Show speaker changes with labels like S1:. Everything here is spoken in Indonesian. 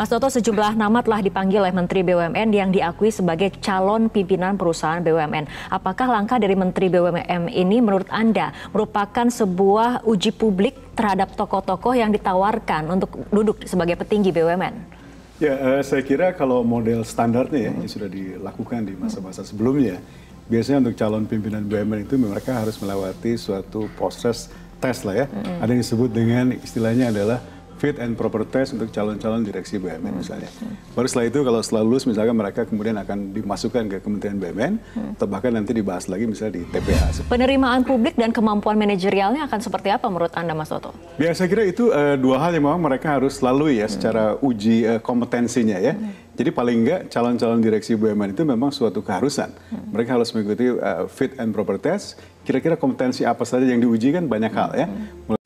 S1: Mas Toto, sejumlah nama telah dipanggil oleh Menteri BUMN yang diakui sebagai calon pimpinan perusahaan BUMN. Apakah langkah dari Menteri BUMN ini menurut Anda merupakan sebuah uji publik terhadap tokoh-tokoh yang ditawarkan untuk duduk sebagai petinggi BUMN?
S2: Ya, eh, saya kira kalau model standarnya ya, yang sudah dilakukan di masa-masa sebelumnya, biasanya untuk calon pimpinan BUMN itu mereka harus melewati suatu proses tes lah ya. Mm -hmm. Ada yang disebut dengan istilahnya adalah fit and proper test untuk calon-calon direksi BUMN hmm. misalnya. Baru setelah itu kalau setelah lulus misalkan mereka kemudian akan dimasukkan ke Kementerian BUMN hmm. atau bahkan nanti dibahas lagi misalnya di TPA.
S1: Penerimaan publik dan kemampuan manajerialnya akan seperti apa menurut Anda Mas Toto?
S2: Ya saya kira itu uh, dua hal yang memang mereka harus lalui ya hmm. secara uji uh, kompetensinya ya. Hmm. Jadi paling enggak calon-calon direksi BUMN itu memang suatu keharusan. Hmm. Mereka harus mengikuti uh, fit and proper test. Kira-kira kompetensi apa saja yang diuji kan banyak hal ya. Hmm.
S3: Mulai